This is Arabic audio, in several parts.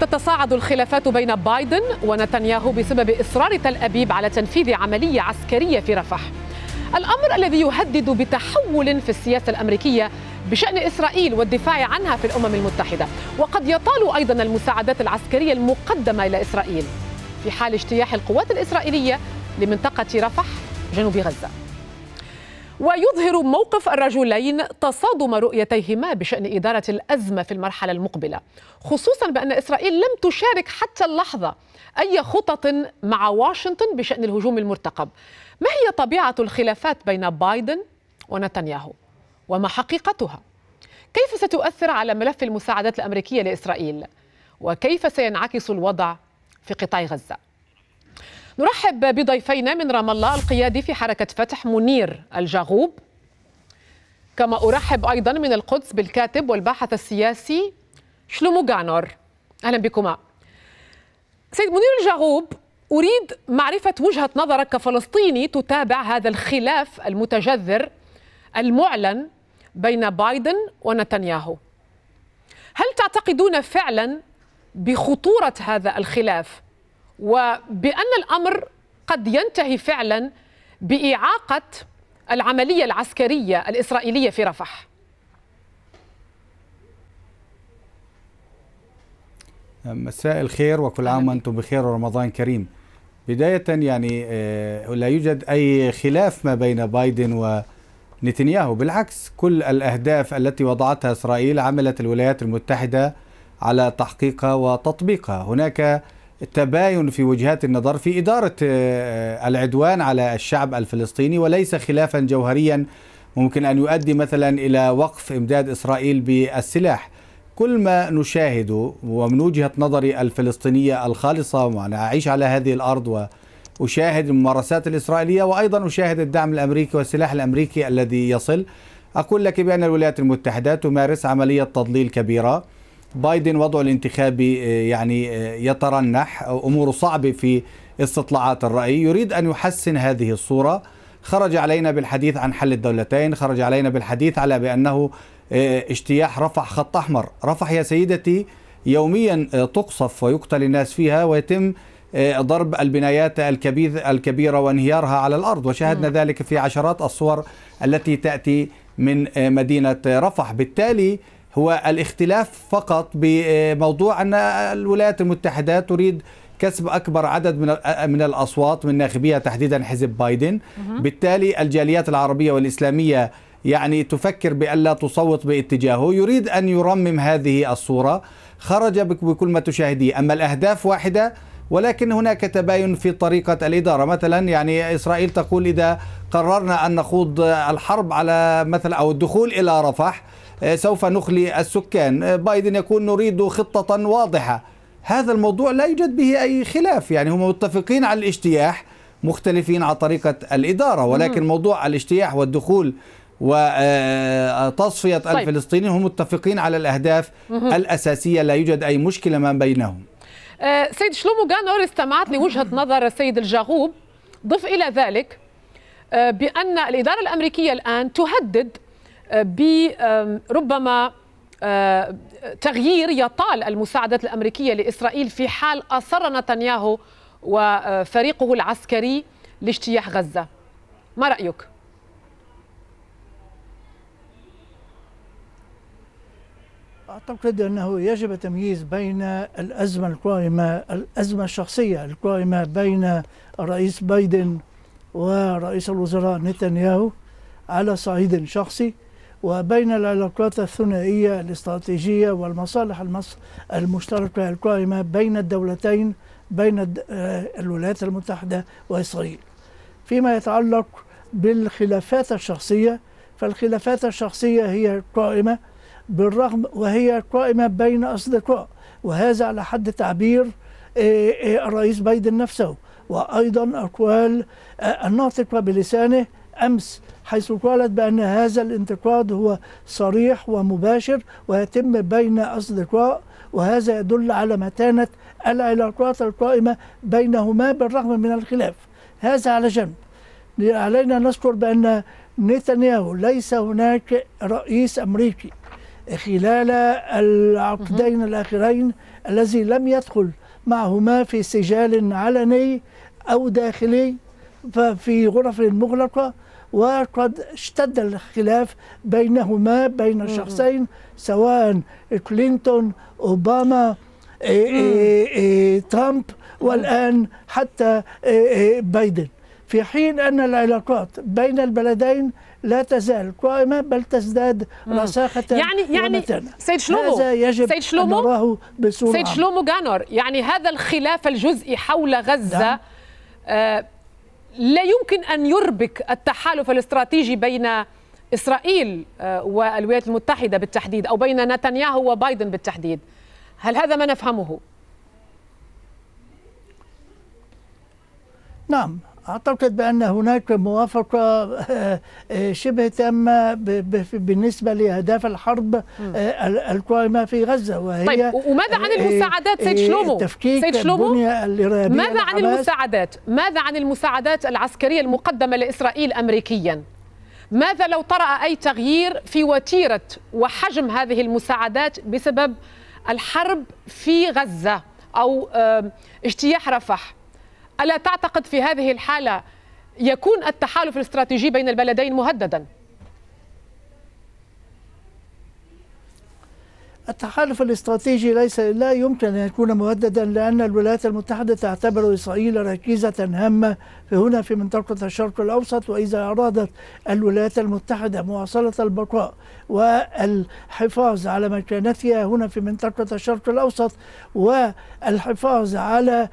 تتصاعد الخلافات بين بايدن ونتنياهو بسبب إصرار تل أبيب على تنفيذ عملية عسكرية في رفح الأمر الذي يهدد بتحول في السياسة الأمريكية بشأن إسرائيل والدفاع عنها في الأمم المتحدة وقد يطال أيضا المساعدات العسكرية المقدمة إلى إسرائيل في حال اجتياح القوات الإسرائيلية لمنطقة رفح جنوب غزة ويظهر موقف الرجلين تصادم رؤيتيهما بشأن إدارة الأزمة في المرحلة المقبلة خصوصا بأن إسرائيل لم تشارك حتى اللحظة أي خطط مع واشنطن بشأن الهجوم المرتقب ما هي طبيعة الخلافات بين بايدن ونتنياهو وما حقيقتها؟ كيف ستؤثر على ملف المساعدات الأمريكية لإسرائيل؟ وكيف سينعكس الوضع في قطاع غزة؟ نرحب بضيفينا من رام الله القيادي في حركة فتح منير الجاغوب كما أرحب أيضا من القدس بالكاتب والباحث السياسي شلومو جانور أهلا بكما سيد منير الجاغوب أريد معرفة وجهة نظرك كفلسطيني تتابع هذا الخلاف المتجذر المعلن بين بايدن ونتنياهو هل تعتقدون فعلا بخطورة هذا الخلاف وبأن الأمر قد ينتهي فعلا بإعاقة العملية العسكرية الإسرائيلية في رفح مساء الخير وكل عام وانتم بخير ورمضان كريم بداية يعني آه، لا يوجد أي خلاف ما بين بايدن ونتنياهو بالعكس كل الأهداف التي وضعتها إسرائيل عملت الولايات المتحدة على تحقيقها وتطبيقها هناك تباين في وجهات النظر في إدارة آه، آه، العدوان على الشعب الفلسطيني وليس خلافا جوهريا ممكن أن يؤدي مثلا إلى وقف إمداد إسرائيل بالسلاح كل ما نشاهده ومن وجهة نظري الفلسطينية الخالصة وأنا أعيش على هذه الأرض وأشاهد الممارسات الإسرائيلية وأيضا أشاهد الدعم الأمريكي والسلاح الأمريكي الذي يصل أقول لك بأن الولايات المتحدة تمارس عملية تضليل كبيرة بايدن وضعه الانتخابي آه، يعني آه، يترنح أموره صعبة في استطلاعات الرأي يريد أن يحسن هذه الصورة خرج علينا بالحديث عن حل الدولتين خرج علينا بالحديث على بأنه آه، اجتياح رفح خط أحمر رفح يا سيدتي يوميا تقصف ويقتل الناس فيها ويتم ضرب البنايات الكبيرة وانهيارها على الأرض وشاهدنا ذلك في عشرات الصور التي تأتي من مدينة رفح بالتالي هو الاختلاف فقط بموضوع أن الولايات المتحدة تريد كسب اكبر عدد من من الاصوات من ناخبيها تحديدا حزب بايدن بالتالي الجاليات العربيه والاسلاميه يعني تفكر بألا تصوت باتجاهه يريد أن يرمم هذه الصورة خرج بكل ما تشاهديه أما الأهداف واحدة ولكن هناك تباين في طريقة الإدارة مثلا يعني إسرائيل تقول إذا قررنا أن نخوض الحرب على مثل أو الدخول إلى رفح آه، سوف نخلي السكان آه، بايدن يكون نريد خطة واضحة هذا الموضوع لا يوجد به أي خلاف يعني هم متفقين على الاجتياح مختلفين على طريقة الإدارة ولكن مم. موضوع الاجتياح والدخول وتصفية آه، طيب. الفلسطينيين هم متفقين على الأهداف مم. الأساسية لا يوجد أي مشكلة ما بينهم سيد شلومو جانور استمعت لوجهة نظر السيد الجاغوب ضف إلى ذلك بأن الإدارة الأمريكية الآن تهدد آه، بربما آه، تغيير يطال المساعدات الامريكيه لاسرائيل في حال اصر نتنياهو وفريقه العسكري لاجتياح غزه ما رايك أعتقد أنه يجب التمييز بين الأزمة القائمة الأزمة الشخصية القائمة بين الرئيس بايدن ورئيس الوزراء نتنياهو على صعيد شخصي وبين العلاقات الثنائية الاستراتيجية والمصالح المشتركة القائمة بين الدولتين بين آه، الولايات المتحدة وإسرائيل فيما يتعلق بالخلافات الشخصية فالخلافات الشخصية هي قائمة بالرغم وهي قائمة بين أصدقاء وهذا على حد تعبير آه، آه، الرئيس بايدن نفسه وأيضا أقوال الناطق بلسانه أمس حيث قالت بأن هذا الانتقاد هو صريح ومباشر ويتم بين أصدقاء وهذا يدل على متانة العلاقات القائمة بينهما بالرغم من الخلاف هذا على جنب علينا نذكر بأن نتنياهو ليس هناك رئيس أمريكي خلال العقدين الأخرين الذي لم يدخل معهما في سجال علني أو داخلي ففي غرف مغلقة وقد اشتد الخلاف بينهما بين شخصين سواء كلينتون أوباما إيه إيه إيه ترامب والآن حتى إيه، إيه، بايدن في حين أن العلاقات بين البلدين لا تزال قائمة بل تزداد رساخة يعني يعني سيد شلومو هذا يجب سيد شلومو أن نراه بصورة سيد شلومو جانور يعني هذا الخلاف الجزئي حول غزة نعم. آه لا يمكن أن يربك التحالف الاستراتيجي بين إسرائيل آه، والولايات المتحدة بالتحديد أو بين نتنياهو وبايدن بالتحديد هل هذا ما نفهمه؟ نعم أعتقد بأن هناك موافقة آه، آه، شبه تامة بالنسبة لأهداف الحرب آه، القائمة في غزة وهي طيب وماذا عن المساعدات سيد شلومو؟ سيد شلومو ماذا عن المساعدات؟ ماذا عن المساعدات العسكرية المقدمة لإسرائيل أمريكيا؟ ماذا لو طرأ أي تغيير في وتيرة وحجم هذه المساعدات بسبب الحرب في غزة أو اجتياح رفح؟ ألا تعتقد في هذه الحالة يكون التحالف الاستراتيجي بين البلدين مهددا؟ التحالف الاستراتيجي ليس لا يمكن أن يكون مهددا لأن الولايات المتحدة تعتبر إسرائيل ركيزة هامة هنا في منطقة الشرق الأوسط وإذا أرادت الولايات المتحدة مواصلة البقاء والحفاظ على مكانتها هنا في منطقة الشرق الأوسط والحفاظ على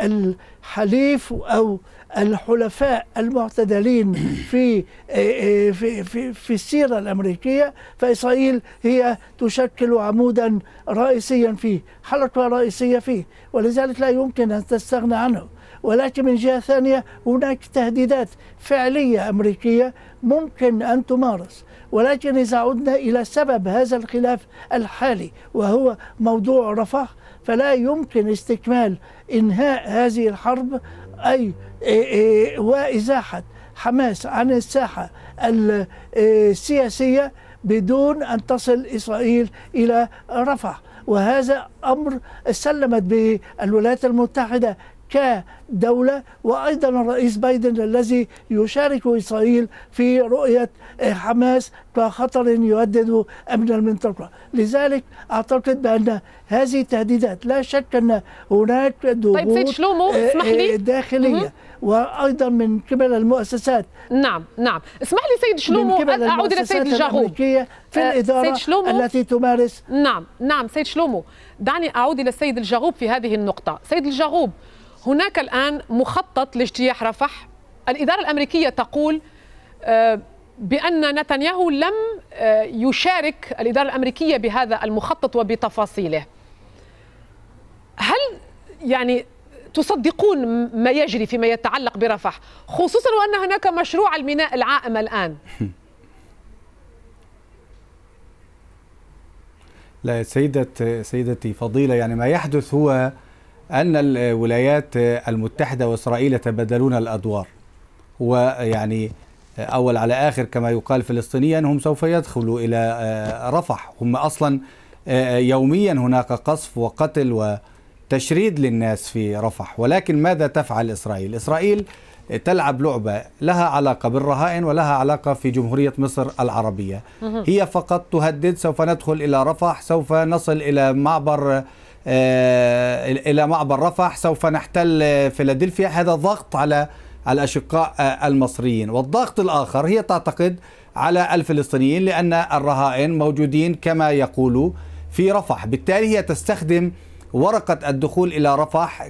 الحليف أو الحلفاء المعتدلين في آه، آه، في في, في السيره الامريكيه فاسرائيل هي تشكل عمودا رئيسيا فيه، حلقه رئيسيه فيه، ولذلك لا يمكن ان تستغنى عنه. ولكن من جهه ثانيه هناك تهديدات فعليه امريكيه ممكن ان تمارس ولكن اذا عدنا الى سبب هذا الخلاف الحالي وهو موضوع رفح فلا يمكن استكمال انهاء هذه الحرب أي إيه، إيه، وإزاحة حماس عن الساحة إيه، السياسية بدون أن تصل إسرائيل إلى رفح وهذا أمر سلمت به الولايات المتحدة كدولة وأيضا الرئيس بايدن الذي يشارك إسرائيل في رؤية حماس كخطر يهدد أمن المنطقة لذلك أعتقد بأن هذه التهديدات لا شك أن هناك طيب، ضغوط طيب داخلية وايضا من قبل المؤسسات نعم نعم اسمح لي سيد شلومو اعود الى سيد الجاغوب في آه، الاداره سيد شلومو التي تمارس نعم نعم سيد شلومو دعني اعود الى السيد الجاغوب في هذه النقطه سيد الجاغوب هناك الآن مخطط لاجتياح رفح الإدارة الأمريكية تقول آه، بأن نتنياهو لم آه، يشارك الإدارة الأمريكية بهذا المخطط وبتفاصيله هل يعني تصدقون ما يجري فيما يتعلق برفح خصوصا وأن هناك مشروع الميناء العائم الآن لا سيدة سيدتي فضيلة يعني ما يحدث هو أن الولايات المتحدة وإسرائيل يتبادلون الأدوار ويعني أول على آخر كما يقال فلسطينيا هم سوف يدخلوا إلى آه، رفح هم أصلا آه، يوميا هناك قصف وقتل وتشريد للناس في رفح ولكن ماذا تفعل إسرائيل؟ إسرائيل تلعب لعبة لها علاقة بالرهائن ولها علاقة في جمهورية مصر العربية هي فقط تهدد سوف ندخل إلى رفح سوف نصل إلى معبر آه، إلى معبر رفح سوف نحتل آه، فيلادلفيا هذا ضغط على الأشقاء آه، المصريين والضغط الآخر هي تعتقد على الفلسطينيين لأن الرهائن موجودين كما يقولوا في رفح بالتالي هي تستخدم ورقة الدخول إلى رفح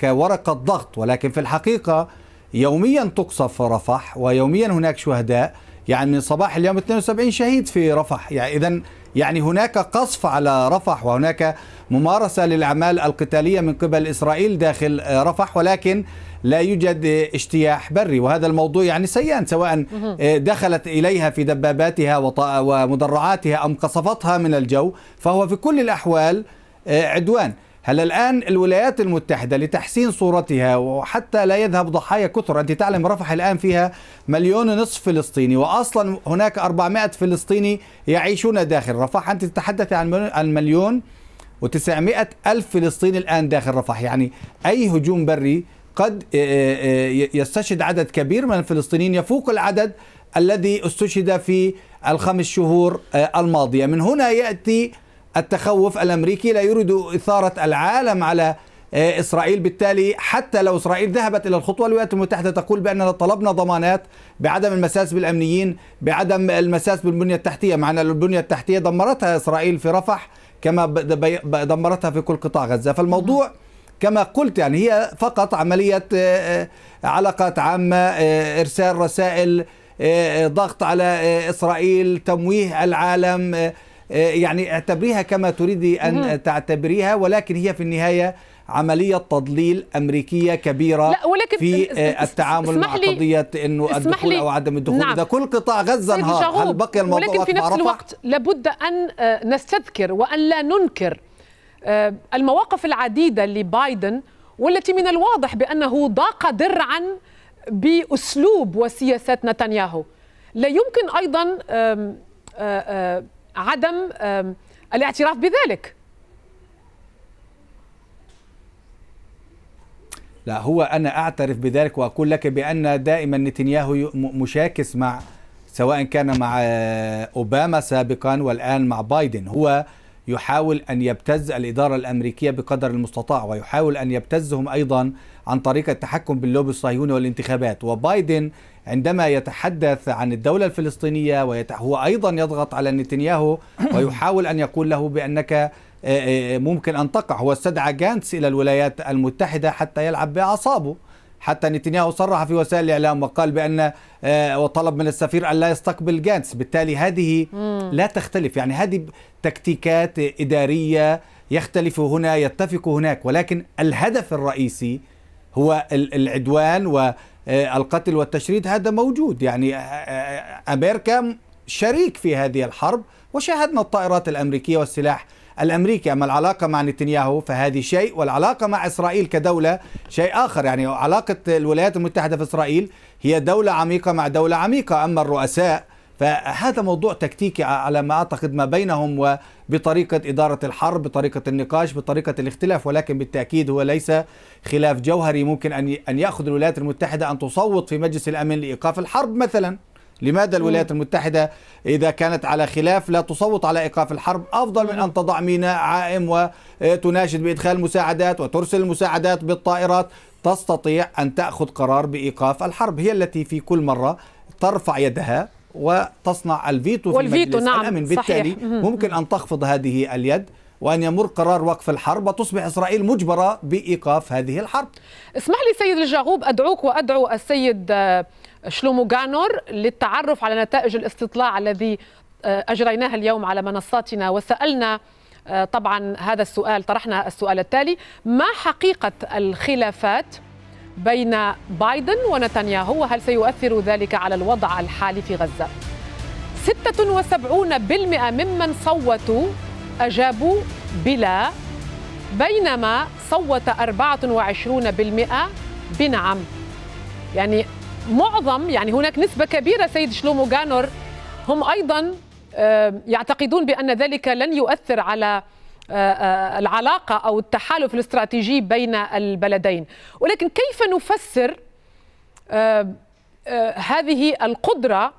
كورقة ضغط ولكن في الحقيقة يوميا تقصف رفح ويوميا هناك شهداء يعني من صباح اليوم 72 شهيد في رفح يعني إذا يعني هناك قصف على رفح وهناك ممارسة للأعمال القتالية من قبل إسرائيل داخل رفح ولكن لا يوجد اجتياح بري وهذا الموضوع يعني سيان سواء آه، دخلت إليها في دباباتها ومدرعاتها أم قصفتها من الجو فهو في كل الأحوال آه، عدوان هل الآن الولايات المتحدة لتحسين صورتها وحتى لا يذهب ضحايا كثر أنت تعلم رفح الآن فيها مليون ونصف فلسطيني وأصلا هناك 400 فلسطيني يعيشون داخل رفح أنت تتحدث عن مليون و900 ألف فلسطيني الآن داخل رفح يعني أي هجوم بري قد يستشهد عدد كبير من الفلسطينيين يفوق العدد الذي استشهد في الخمس شهور الماضية من هنا يأتي التخوف الامريكي لا يريد اثاره العالم على آه، اسرائيل بالتالي حتى لو اسرائيل ذهبت الى الخطوه الولايات المتحده تقول باننا طلبنا ضمانات بعدم المساس بالامنيين بعدم المساس بالبنيه التحتيه مع ان البنيه التحتيه دمرتها اسرائيل في رفح كما دمرتها في كل قطاع غزه فالموضوع كما قلت يعني هي فقط عمليه آه، آه، علاقات عامه ارسال رسائل ضغط على اسرائيل تمويه العالم آه، يعني اعتبريها كما تريدي أن تعتبريها ولكن هي في النهاية عملية تضليل أمريكية كبيرة لا ولكن في آه، التعامل مع قضية أنه الدخول أو عدم الدخول نعم. ده كل قطاع غزة انهار هل بقي الموضوع ولكن في نفس الوقت لابد أن آه، نستذكر وأن لا ننكر المواقف العديدة لبايدن والتي من الواضح بأنه ضاق درعا بأسلوب وسياسات نتنياهو لا يمكن أيضا عدم الاعتراف بذلك لا هو أنا أعترف بذلك وأقول لك بأن دائما نتنياهو مشاكس مع سواء كان مع آه، أوباما سابقا والآن مع بايدن هو يحاول أن يبتز الإدارة الأمريكية بقدر المستطاع ويحاول أن يبتزهم أيضا عن طريق التحكم باللوبي الصهيوني والانتخابات وبايدن عندما يتحدث عن الدولة الفلسطينية هو أيضا يضغط على نتنياهو ويحاول أن يقول له بأنك ممكن أن تقع هو استدعى جانس إلى الولايات المتحدة حتى يلعب بأعصابه حتى نتنياهو صرح في وسائل الإعلام وقال بأن آه، وطلب من السفير أن لا يستقبل جانس بالتالي هذه لا تختلف يعني هذه تكتيكات إدارية يختلف هنا يتفق هناك ولكن الهدف الرئيسي هو العدوان والقتل آه، والتشريد هذا موجود يعني آه، أمريكا شريك في هذه الحرب وشاهدنا الطائرات الأمريكية والسلاح الأمريكي أما العلاقة مع نتنياهو فهذه شيء والعلاقة مع إسرائيل كدولة شيء آخر يعني علاقة الولايات المتحدة في إسرائيل هي دولة عميقة مع دولة عميقة أما الرؤساء فهذا موضوع تكتيكي على ما أعتقد ما بينهم وبطريقة إدارة الحرب بطريقة النقاش بطريقة الاختلاف ولكن بالتأكيد هو ليس خلاف جوهري ممكن أن يأخذ الولايات المتحدة أن تصوت في مجلس الأمن لإيقاف الحرب مثلاً لماذا الولايات المتحدة إذا كانت على خلاف لا تصوت على إيقاف الحرب أفضل من أن تضع ميناء عائم وتناشد بإدخال مساعدات وترسل المساعدات بالطائرات تستطيع أن تأخذ قرار بإيقاف الحرب هي التي في كل مرة ترفع يدها وتصنع الفيتو في والفيتو مجلس نعم الأمن بالتالي صحيح. ممكن أن تخفض هذه اليد وأن يمر قرار وقف الحرب وتصبح إسرائيل مجبرة بإيقاف هذه الحرب اسمح لي سيد الجعوب أدعوك وأدعو السيد شلومو جانور للتعرف على نتائج الاستطلاع الذي آه، أجريناها اليوم على منصاتنا وسألنا آه، طبعا هذا السؤال طرحنا السؤال التالي ما حقيقة الخلافات بين بايدن ونتنياهو وهل سيؤثر ذلك على الوضع الحالي في غزة 76% ممن صوتوا أجابوا بلا بينما صوت 24% بنعم يعني معظم يعني هناك نسبة كبيرة سيد شلومو جانور هم أيضا آه، يعتقدون بأن ذلك لن يؤثر على آه، آه، العلاقة أو التحالف الاستراتيجي بين البلدين ولكن كيف نفسر هذه القدرة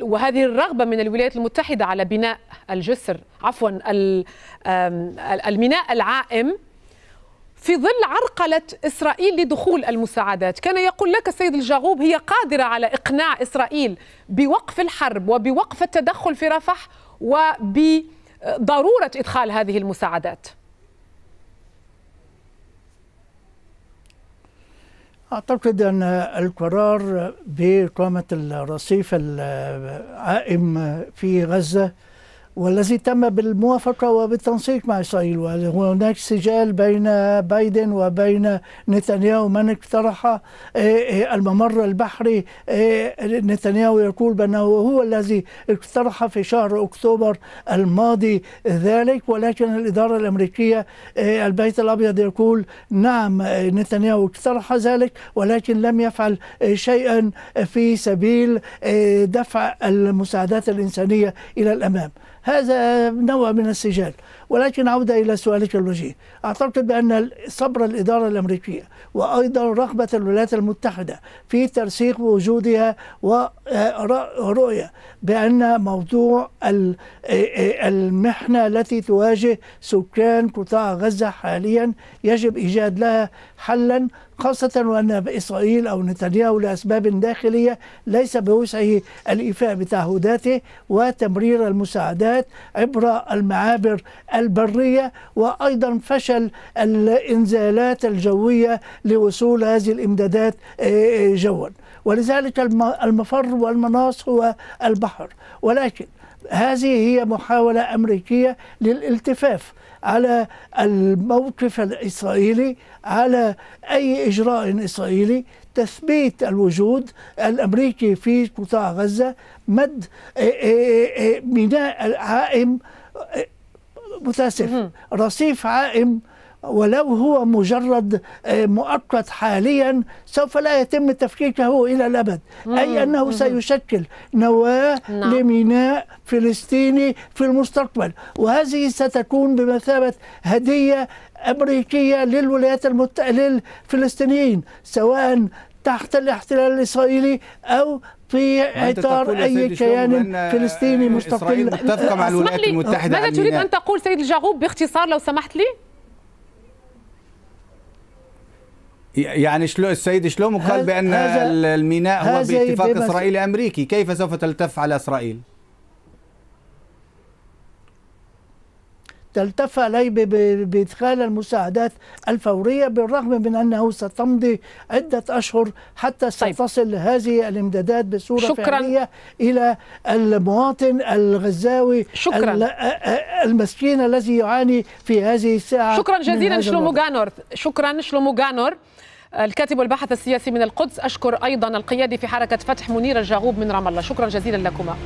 وهذه الرغبة من الولايات المتحدة على بناء الجسر عفوا الميناء العائم في ظل عرقلة إسرائيل لدخول المساعدات كان يقول لك السيد الجاغوب هي قادرة على إقناع إسرائيل بوقف الحرب وبوقف التدخل في رفح وبضرورة إدخال هذه المساعدات أعتقد أن القرار بإقامة الرصيف العائم في غزة والذي تم بالموافقة وبالتنسيق مع إسرائيل وهناك سجال بين بايدن وبين نتنياهو من اقترح آه، آه، الممر البحري آه، نتنياهو يقول بأنه هو الذي اقترح في شهر أكتوبر الماضي ذلك ولكن الإدارة الأمريكية البيت الأبيض يقول نعم نتنياهو اقترح ذلك ولكن لم يفعل شيئا في سبيل دفع المساعدات الإنسانية إلى الأمام هذا نوع من السجال ولكن عودة إلى سؤالك الوجيه أعتقد بأن صبر الإدارة الأمريكية وأيضا رغبة الولايات المتحدة في ترسيخ وجودها ورؤية بأن موضوع المحنة التي تواجه سكان قطاع غزة حاليا يجب إيجاد لها حلا خاصة وأن إسرائيل أو نتنياهو لأسباب داخلية ليس بوسعه الإيفاء بتعهداته وتمرير المساعدات عبر المعابر البرية وأيضا فشل الإنزالات الجوية لوصول هذه الإمدادات آه، آه، جوا ولذلك المفر والمناص هو البحر ولكن هذه هي محاولة أمريكية للالتفاف على الموقف الإسرائيلي على أي إجراء إسرائيلي تثبيت الوجود الأمريكي في قطاع غزة مد إيه- إيه- إيه- ميناء عائم متاسف رصيف عائم ولو هو مجرد آه، مؤقت حاليا سوف لا يتم تفكيكه الى الابد اي انه سيشكل نواه نعم. لميناء فلسطيني في المستقبل وهذه ستكون بمثابه هديه امريكيه للولايات المتحده للفلسطينيين سواء تحت الاحتلال الاسرائيلي او في اطار اي كيان فلسطيني مستقل متفقه مع الولايات المتحده ماذا تريد ان تقول سيد الجاغوب باختصار لو سمحت لي؟ يعني شلو السيد شلوم قال بأن الميناء هو باتفاق إسرائيلي أمريكي كيف سوف تلتف على إسرائيل؟ تلتف علي بإدخال المساعدات الفورية بالرغم من أنه ستمضي عدة أشهر حتى طيب. ستصل طيب. هذه الإمدادات بصورة شكرا. فعلية إلى المواطن الغزاوي شكرا. المسكين الذي يعاني في هذه الساعة شكرا جزيلا شلومو جانور شكرا شلومو جانور الكاتب والباحث السياسي من القدس أشكر أيضا القيادي في حركة فتح منير الجاغوب من رام الله شكرا جزيلا لكما